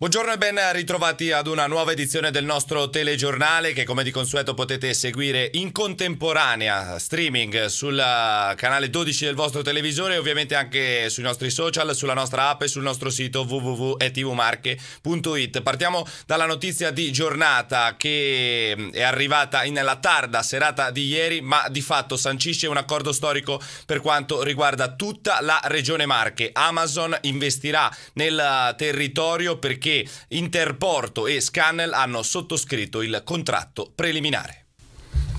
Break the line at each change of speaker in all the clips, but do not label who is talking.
Buongiorno e ben ritrovati ad una nuova edizione del nostro telegiornale che come di consueto potete seguire in contemporanea streaming sul canale 12 del vostro televisore e ovviamente anche sui nostri social, sulla nostra app e sul nostro sito www.etvmarche.it. Partiamo dalla notizia di giornata che mm, è arrivata nella tarda serata di ieri ma di fatto sancisce un accordo storico per quanto riguarda tutta la regione Marche. Amazon investirà nel territorio perché che Interporto e Scannel hanno sottoscritto il contratto preliminare.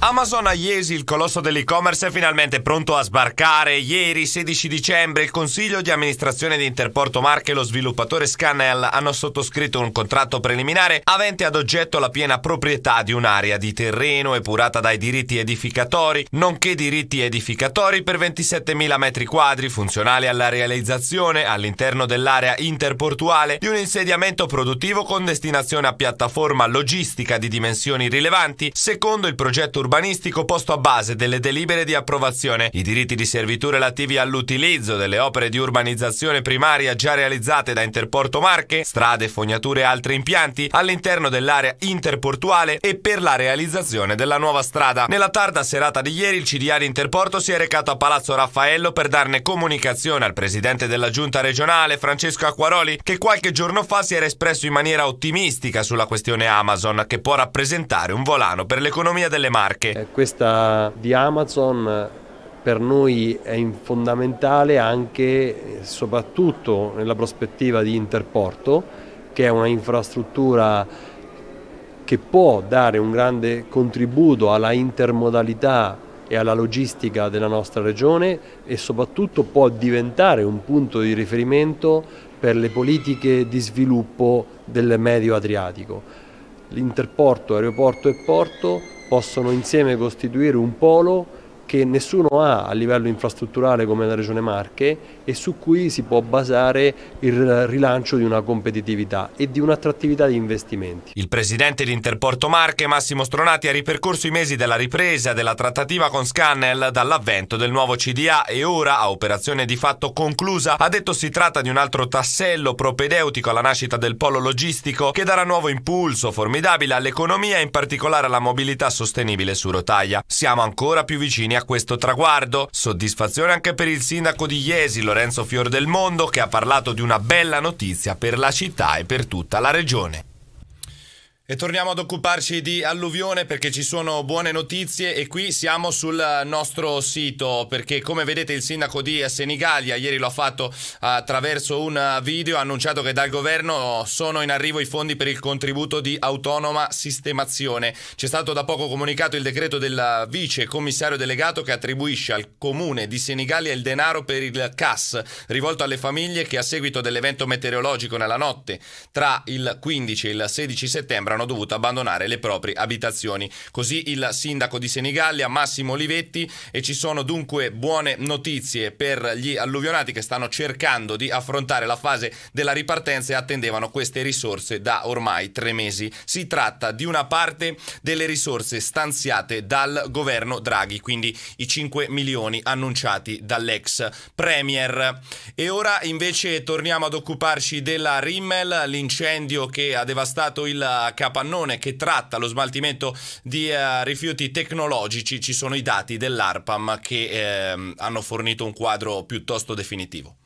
Amazon Aiesi, il colosso dell'e-commerce, è finalmente pronto a sbarcare. Ieri, 16 dicembre, il Consiglio di amministrazione di Interporto Marche e lo sviluppatore Scannel hanno sottoscritto un contratto preliminare avente ad oggetto la piena proprietà di un'area di terreno epurata dai diritti edificatori, nonché diritti edificatori per 27.000 metri quadri funzionali alla realizzazione, all'interno dell'area interportuale, di un insediamento produttivo con destinazione a piattaforma logistica di dimensioni rilevanti, secondo il progetto urbanistico posto a base delle delibere di approvazione, i diritti di servitù relativi all'utilizzo delle opere di urbanizzazione primaria già realizzate da Interporto Marche, strade, fognature e altri impianti all'interno dell'area interportuale e per la realizzazione della nuova strada. Nella tarda serata di ieri il CDA di Interporto si è recato a Palazzo Raffaello per darne comunicazione al presidente della giunta regionale Francesco Acquaroli che qualche giorno fa si era espresso in maniera ottimistica sulla questione Amazon che può rappresentare un volano per l'economia delle marche perché. Eh, questa di Amazon eh, per noi è fondamentale anche e eh, soprattutto nella prospettiva di Interporto, che è una infrastruttura che può dare un grande contributo alla intermodalità e alla logistica della nostra regione e soprattutto può diventare un punto di riferimento per le politiche di sviluppo del medio Adriatico. L'interporto, aeroporto e porto possono insieme costituire un polo che nessuno ha a livello infrastrutturale come la Regione Marche e su cui si può basare il rilancio di una competitività e di un'attrattività di investimenti. Il presidente di Interporto Marche, Massimo Stronati, ha ripercorso i mesi della ripresa della trattativa con Scannel dall'avvento del nuovo CDA e ora, a operazione di fatto conclusa, ha detto si tratta di un altro tassello propedeutico alla nascita del polo logistico che darà nuovo impulso formidabile all'economia e in particolare alla mobilità sostenibile su rotaia. Siamo ancora più vicini a questo traguardo. Soddisfazione anche per il sindaco di Iesi, Lorenzo Fior del Mondo, che ha parlato di una bella notizia per la città e per tutta la regione. E torniamo ad occuparci di alluvione perché ci sono buone notizie e qui siamo sul nostro sito perché come vedete il sindaco di Senigallia ieri lo ha fatto attraverso un video ha annunciato che dal governo sono in arrivo i fondi per il contributo di autonoma sistemazione. C'è stato da poco comunicato il decreto del vice commissario delegato che attribuisce al comune di Senigallia il denaro per il CAS rivolto alle famiglie che a seguito dell'evento meteorologico nella notte tra il 15 e il 16 settembre avranno dovuto abbandonare le proprie abitazioni. Così il sindaco di Senigallia, Massimo Olivetti, e ci sono dunque buone notizie per gli alluvionati che stanno cercando di affrontare la fase della ripartenza e attendevano queste risorse da ormai tre mesi. Si tratta di una parte delle risorse stanziate dal governo Draghi, quindi i 5 milioni annunciati dall'ex Premier. E ora invece torniamo ad occuparci della Rimmel, l'incendio che ha devastato il campo Capannone che tratta lo smaltimento di eh, rifiuti tecnologici, ci sono i dati dell'ARPAM che eh, hanno fornito un quadro piuttosto definitivo.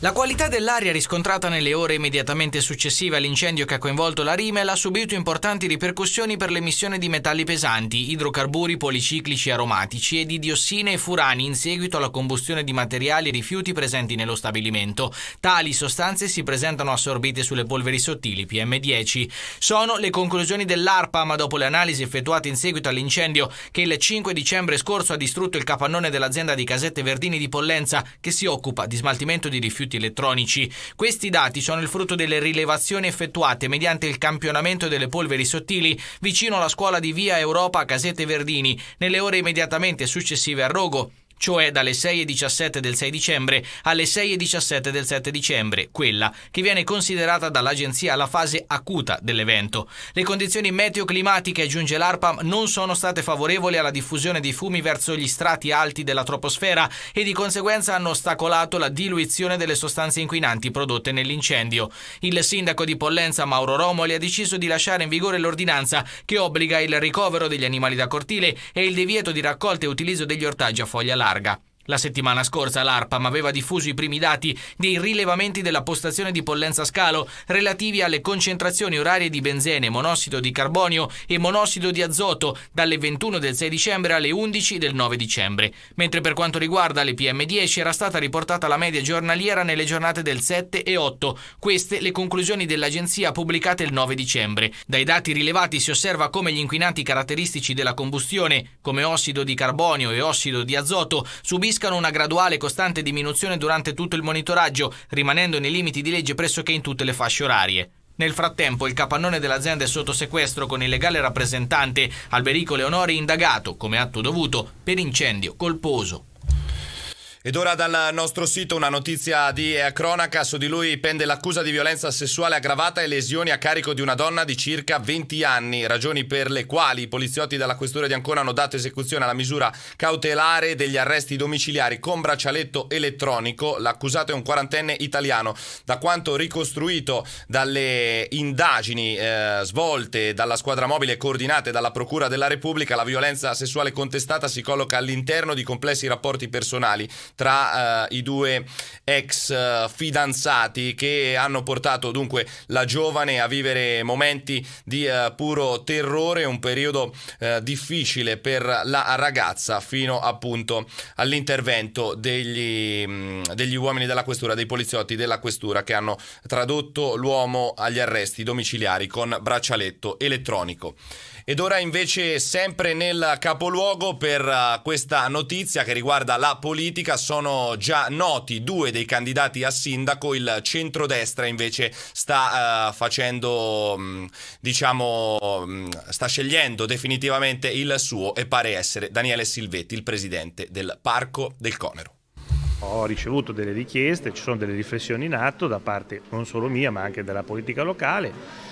La qualità dell'aria riscontrata nelle ore immediatamente successive all'incendio che ha coinvolto la Rimel ha subito importanti ripercussioni per l'emissione di metalli pesanti, idrocarburi policiclici aromatici e di diossine e furani in seguito alla combustione di materiali e rifiuti presenti nello stabilimento. Tali sostanze si presentano assorbite sulle polveri sottili PM10. Sono le conclusioni dell'ARPA, ma dopo le analisi effettuate in seguito all'incendio che il 5 dicembre scorso ha distrutto il capannone dell'azienda di Casette Verdini di Pollenza che si occupa di smaltimento di rifiuti rifiuti elettronici. Questi dati sono il frutto delle rilevazioni effettuate mediante il campionamento delle polveri sottili vicino alla scuola di via Europa Casette Verdini nelle ore immediatamente successive al rogo cioè dalle 6.17 del 6 dicembre alle 6.17 del 7 dicembre, quella che viene considerata dall'agenzia la fase acuta dell'evento. Le condizioni meteoclimatiche, aggiunge l'ARPAM, non sono state favorevoli alla diffusione di fumi verso gli strati alti della troposfera e di conseguenza hanno ostacolato la diluizione delle sostanze inquinanti prodotte nell'incendio. Il sindaco di Pollenza, Mauro Romoli, ha deciso di lasciare in vigore l'ordinanza che obbliga il ricovero degli animali da cortile e il divieto di raccolta e utilizzo degli ortaggi a foglia larga larga. La settimana scorsa l'ARPAM aveva diffuso i primi dati dei rilevamenti della postazione di Pollenza Scalo relativi alle concentrazioni orarie di benzene, monossido di carbonio e monossido di azoto dalle 21 del 6 dicembre alle 11 del 9 dicembre, mentre per quanto riguarda le PM10 era stata riportata la media giornaliera nelle giornate del 7 e 8, queste le conclusioni dell'agenzia pubblicate il 9 dicembre. Dai dati rilevati si osserva come gli inquinanti caratteristici della combustione, come ossido di carbonio e ossido di azoto, subiscono garantiscano una graduale e costante diminuzione durante tutto il monitoraggio, rimanendo nei limiti di legge pressoché in tutte le fasce orarie. Nel frattempo il capannone dell'azienda è sotto sequestro con il legale rappresentante Alberico Leonori indagato, come atto dovuto, per incendio colposo.
Ed ora dal nostro sito una notizia di eh, cronaca, su di lui pende l'accusa di violenza sessuale aggravata e lesioni a carico di una donna di circa 20 anni, ragioni per le quali i poliziotti della questura di Ancona hanno dato esecuzione alla misura cautelare degli arresti domiciliari con braccialetto elettronico. L'accusato è un quarantenne italiano. Da quanto ricostruito dalle indagini eh, svolte dalla squadra mobile coordinate dalla Procura della Repubblica, la violenza sessuale contestata si colloca all'interno di complessi rapporti personali tra eh, i due ex eh, fidanzati che hanno portato dunque la giovane a vivere momenti di eh, puro terrore, un periodo difficile per la ragazza fino appunto all'intervento degli, mm, degli uomini della questura, dei poliziotti della questura che hanno tradotto l'uomo agli arresti domiciliari con braccialetto elettronico. Ed ora invece sempre nel capoluogo per eh, questa notizia che riguarda la politica sono già noti due dei candidati a sindaco, il centrodestra invece sta uh, facendo mm, diciamo mm, sta scegliendo definitivamente il suo e pare essere Daniele Silvetti, il presidente del Parco del Conero. Ho ricevuto delle richieste, ci sono delle riflessioni in atto da parte non solo mia ma anche della politica locale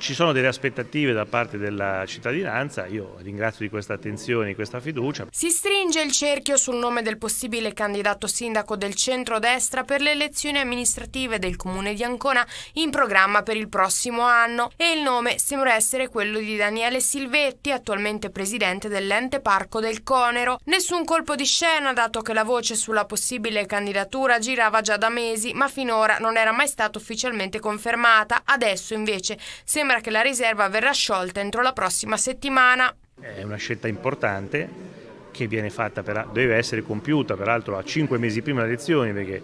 ci sono delle aspettative da parte della cittadinanza, io ringrazio di questa attenzione, di questa fiducia.
Si stringe il cerchio sul nome del possibile candidato sindaco del centro-destra per le elezioni amministrative del comune di Ancona in programma per il prossimo anno e il nome sembra essere quello di Daniele Silvetti, attualmente presidente dell'ente parco del Conero. Nessun colpo di scena dato che la voce sulla possibile candidatura girava già da mesi ma finora non era mai stata ufficialmente confermata. Adesso invece sembra sembra che la riserva verrà sciolta entro la prossima settimana.
È una scelta importante che viene fatta, per, deve essere compiuta peraltro a cinque mesi prima delle elezioni perché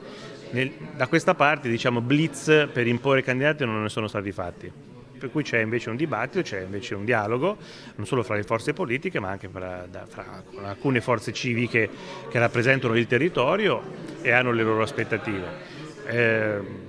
nel, da questa parte diciamo blitz per imporre candidati non ne sono stati fatti. Per cui c'è invece un dibattito, c'è invece un dialogo, non solo fra le forze politiche ma anche fra, da, fra alcune forze civiche che rappresentano il territorio e hanno le loro aspettative. Eh,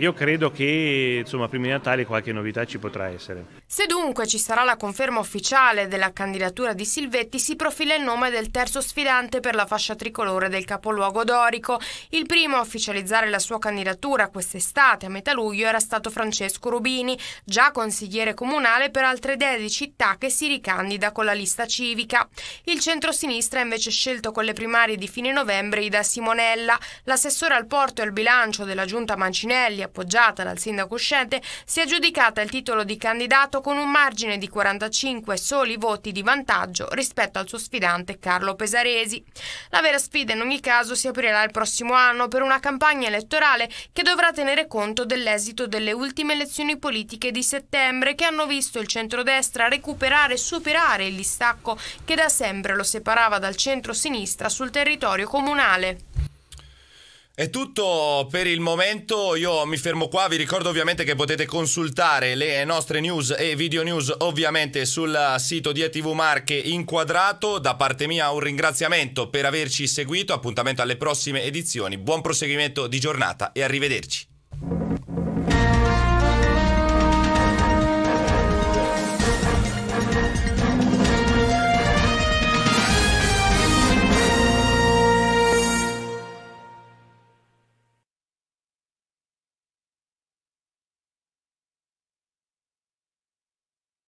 io credo che insomma, prima di Natale qualche novità ci potrà essere.
Se dunque ci sarà la conferma ufficiale della candidatura di Silvetti, si profila il nome del terzo sfidante per la fascia tricolore del capoluogo dorico. Il primo a ufficializzare la sua candidatura quest'estate, a metà luglio, era stato Francesco Rubini, già consigliere comunale per altre 10 città che si ricandida con la lista civica. Il centro-sinistra ha invece scelto con le primarie di fine novembre Ida Simonella. L'assessore al porto e al bilancio della giunta Mancinelli, appoggiata dal sindaco uscente, si è giudicata il titolo di candidato con un margine di 45 soli voti di vantaggio rispetto al suo sfidante Carlo Pesaresi. La vera sfida in ogni caso si aprirà il prossimo anno per una campagna elettorale che dovrà tenere conto dell'esito delle ultime elezioni politiche di settembre che hanno visto il centrodestra recuperare e superare il distacco che da sempre lo separava dal centro-sinistra sul territorio comunale.
È tutto per il momento, io mi fermo qua, vi ricordo ovviamente che potete consultare le nostre news e video news ovviamente sul sito di ETV Marche inquadrato, da parte mia un ringraziamento per averci seguito, appuntamento alle prossime edizioni, buon proseguimento di giornata e arrivederci.